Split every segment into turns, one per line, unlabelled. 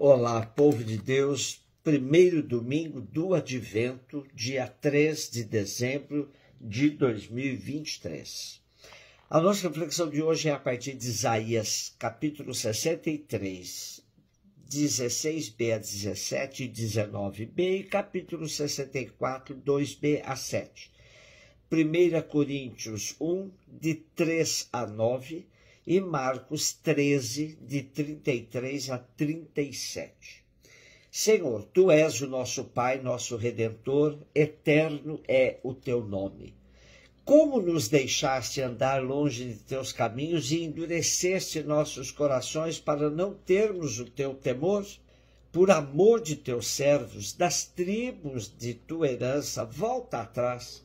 Olá, povo de Deus. Primeiro domingo do Advento, dia 3 de dezembro de 2023. A nossa reflexão de hoje é a partir de Isaías, capítulo 63, 16b a 17 e 19b, e capítulo 64, 2b a 7. 1 Coríntios 1, de 3 a 9 e Marcos 13, de 33 a 37. Senhor, tu és o nosso Pai, nosso Redentor, eterno é o teu nome. Como nos deixaste andar longe de teus caminhos e endureceste nossos corações para não termos o teu temor? Por amor de teus servos, das tribos de tua herança, volta atrás.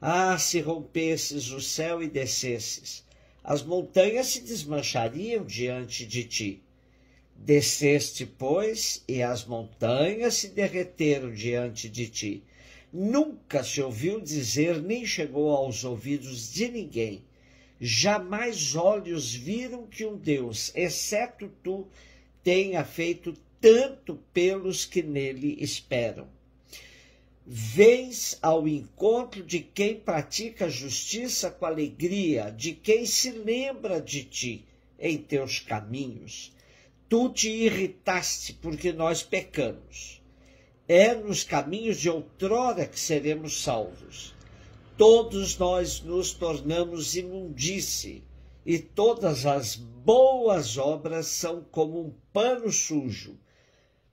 Ah, se rompesses o céu e descesses, as montanhas se desmanchariam diante de ti. Desceste, pois, e as montanhas se derreteram diante de ti. Nunca se ouviu dizer, nem chegou aos ouvidos de ninguém. Jamais olhos viram que um Deus, exceto tu, tenha feito tanto pelos que nele esperam. Vens ao encontro de quem pratica justiça com alegria, de quem se lembra de ti em teus caminhos. Tu te irritaste porque nós pecamos. É nos caminhos de outrora que seremos salvos. Todos nós nos tornamos imundície, e todas as boas obras são como um pano sujo.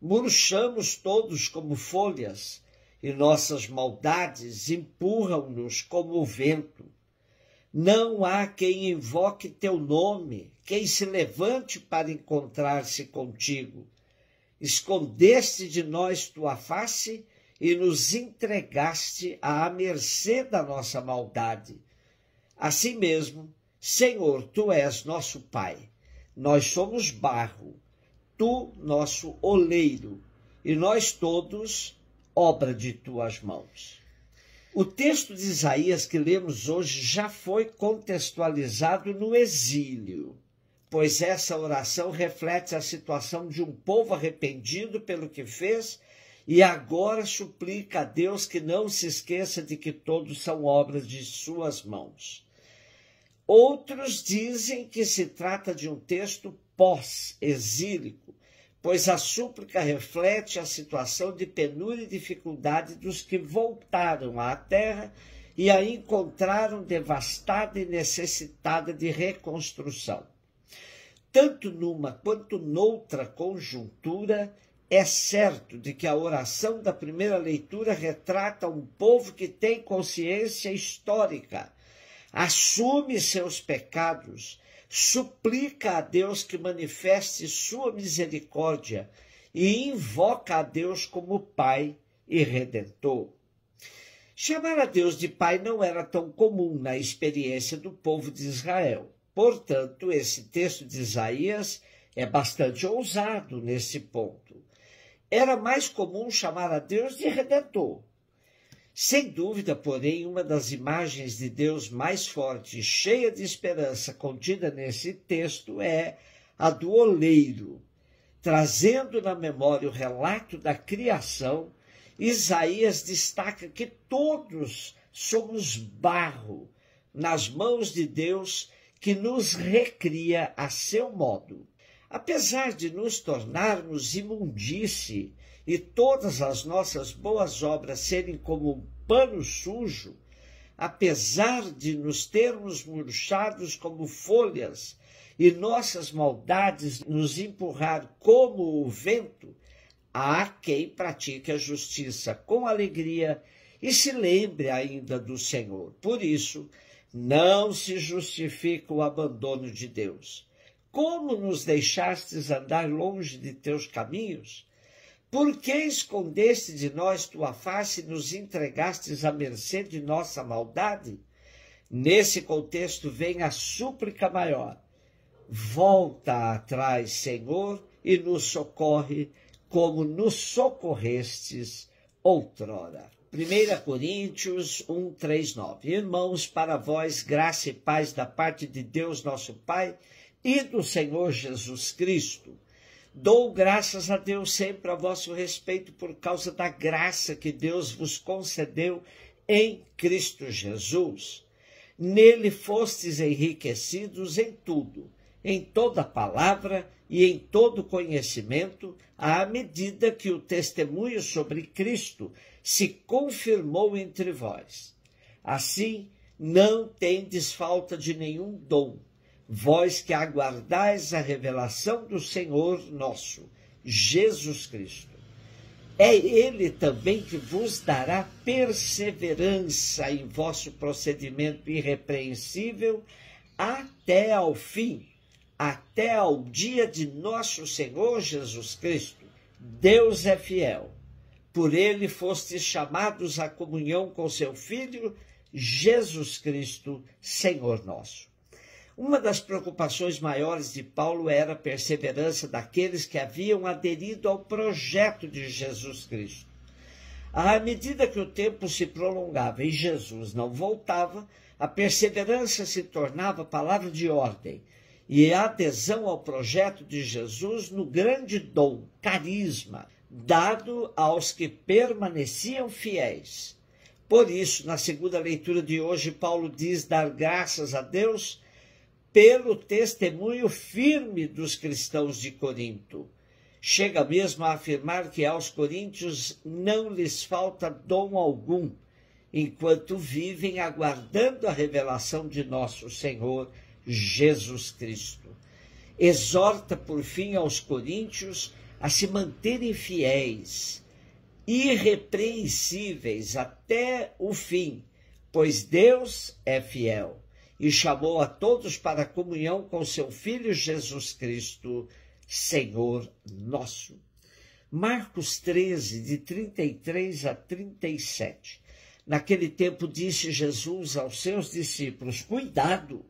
Murchamos todos como folhas e nossas maldades empurram-nos como o vento. Não há quem invoque teu nome, quem se levante para encontrar-se contigo. Escondeste de nós tua face e nos entregaste à mercê da nossa maldade. Assim mesmo, Senhor, tu és nosso Pai. Nós somos barro, tu nosso oleiro, e nós todos obra de tuas mãos. O texto de Isaías que lemos hoje já foi contextualizado no exílio, pois essa oração reflete a situação de um povo arrependido pelo que fez e agora suplica a Deus que não se esqueça de que todos são obras de suas mãos. Outros dizem que se trata de um texto pós-exílico, pois a súplica reflete a situação de penúria e dificuldade dos que voltaram à terra e a encontraram devastada e necessitada de reconstrução. Tanto numa quanto noutra conjuntura, é certo de que a oração da primeira leitura retrata um povo que tem consciência histórica assume seus pecados, suplica a Deus que manifeste sua misericórdia e invoca a Deus como Pai e Redentor. Chamar a Deus de Pai não era tão comum na experiência do povo de Israel. Portanto, esse texto de Isaías é bastante ousado nesse ponto. Era mais comum chamar a Deus de Redentor, sem dúvida, porém, uma das imagens de Deus mais forte e cheia de esperança contida nesse texto é a do oleiro. Trazendo na memória o relato da criação, Isaías destaca que todos somos barro nas mãos de Deus que nos recria a seu modo. Apesar de nos tornarmos imundície e todas as nossas boas obras serem como um pano sujo, apesar de nos termos murchados como folhas e nossas maldades nos empurrar como o vento, há quem pratique a justiça com alegria e se lembre ainda do Senhor. Por isso, não se justifica o abandono de Deus. Como nos deixastes andar longe de teus caminhos? Por que escondeste de nós tua face e nos entregastes à mercê de nossa maldade? Nesse contexto vem a súplica maior. Volta atrás, Senhor, e nos socorre, como nos socorrestes outrora. 1 Coríntios 1, 3, 9. Irmãos, para vós, graça e paz da parte de Deus, nosso Pai, e do Senhor Jesus Cristo Dou graças a Deus sempre a vosso respeito por causa da graça que Deus vos concedeu em Cristo Jesus. Nele fostes enriquecidos em tudo, em toda palavra e em todo conhecimento, à medida que o testemunho sobre Cristo se confirmou entre vós. Assim, não tendes falta de nenhum dom vós que aguardais a revelação do Senhor nosso, Jesus Cristo. É Ele também que vos dará perseverança em vosso procedimento irrepreensível até ao fim, até ao dia de nosso Senhor Jesus Cristo. Deus é fiel. Por Ele fostes chamados à comunhão com seu Filho, Jesus Cristo, Senhor nosso. Uma das preocupações maiores de Paulo era a perseverança daqueles que haviam aderido ao projeto de Jesus Cristo. À medida que o tempo se prolongava e Jesus não voltava, a perseverança se tornava palavra de ordem e a adesão ao projeto de Jesus no grande dom, carisma, dado aos que permaneciam fiéis. Por isso, na segunda leitura de hoje, Paulo diz dar graças a Deus pelo testemunho firme dos cristãos de Corinto. Chega mesmo a afirmar que aos coríntios não lhes falta dom algum, enquanto vivem aguardando a revelação de nosso Senhor Jesus Cristo. Exorta, por fim, aos coríntios a se manterem fiéis, irrepreensíveis até o fim, pois Deus é fiel e chamou a todos para a comunhão com seu Filho Jesus Cristo, Senhor nosso. Marcos 13, de 33 a 37. Naquele tempo disse Jesus aos seus discípulos: Cuidado,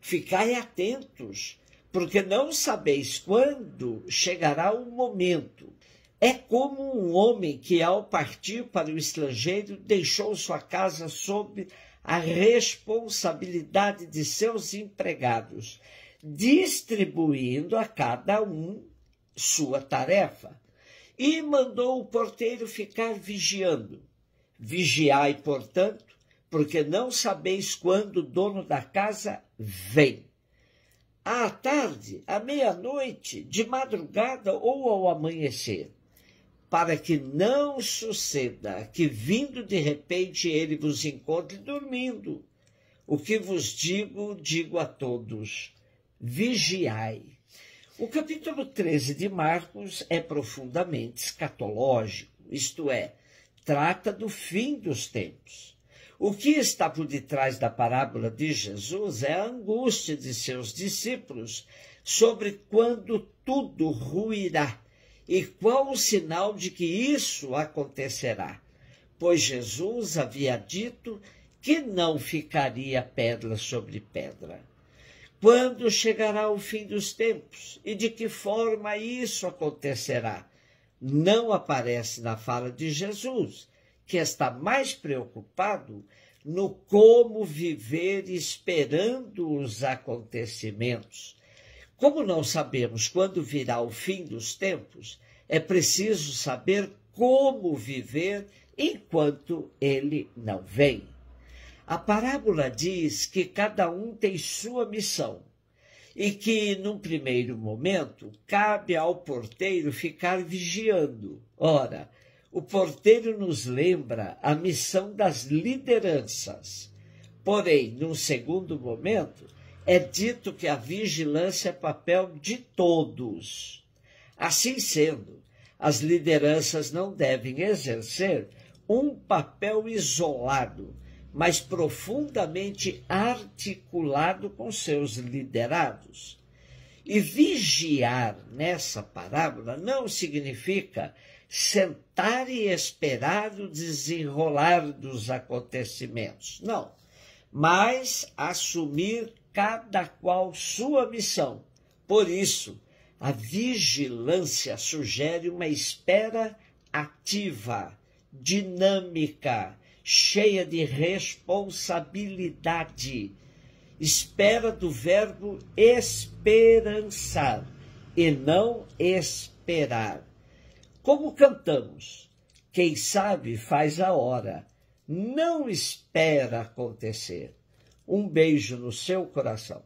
ficai atentos, porque não sabeis quando chegará o momento. É como um homem que, ao partir para o estrangeiro, deixou sua casa sob a responsabilidade de seus empregados, distribuindo a cada um sua tarefa. E mandou o porteiro ficar vigiando. Vigiai, portanto, porque não sabeis quando o dono da casa vem. À tarde, à meia-noite, de madrugada ou ao amanhecer para que não suceda que, vindo de repente, ele vos encontre dormindo. O que vos digo, digo a todos: vigiai. O capítulo 13 de Marcos é profundamente escatológico, isto é, trata do fim dos tempos. O que está por detrás da parábola de Jesus é a angústia de seus discípulos sobre quando tudo ruirá e qual o sinal de que isso acontecerá? Pois Jesus havia dito que não ficaria pedra sobre pedra. Quando chegará o fim dos tempos e de que forma isso acontecerá? Não aparece na fala de Jesus, que está mais preocupado no como viver esperando os acontecimentos como não sabemos quando virá o fim dos tempos, é preciso saber como viver enquanto ele não vem. A parábola diz que cada um tem sua missão e que, num primeiro momento, cabe ao porteiro ficar vigiando. Ora, o porteiro nos lembra a missão das lideranças. Porém, num segundo momento, é dito que a vigilância é papel de todos. Assim sendo, as lideranças não devem exercer um papel isolado, mas profundamente articulado com seus liderados. E vigiar nessa parábola não significa sentar e esperar o desenrolar dos acontecimentos, não, mas assumir cada qual sua missão. Por isso, a vigilância sugere uma espera ativa, dinâmica, cheia de responsabilidade. Espera do verbo esperançar e não esperar. Como cantamos, quem sabe faz a hora, não espera acontecer. Um beijo no seu coração.